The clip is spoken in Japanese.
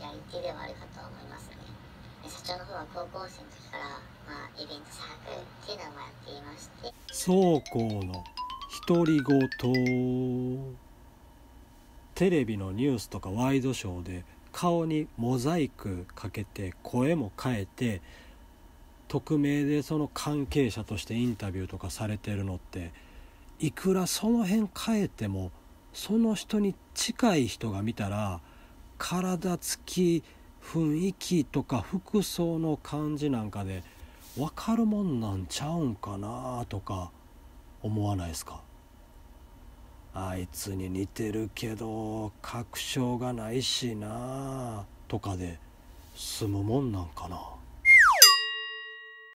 やりではあるかと思いますね社長の方は高校生の時から、まあ、イベントルっていうのもやっていまして倉庫の独り言テレビのニュースとかワイドショーで顔にモザイクかけて声も変えて匿名でその関係者としてインタビューとかされてるのっていくらその辺変えてもその人に近い人が見たら体つき雰囲気とか服装の感じなんかで分かるもんなんちゃうんかなとか思わないですかあいつに似てるけど確証がないしなとかで済むもんなんかな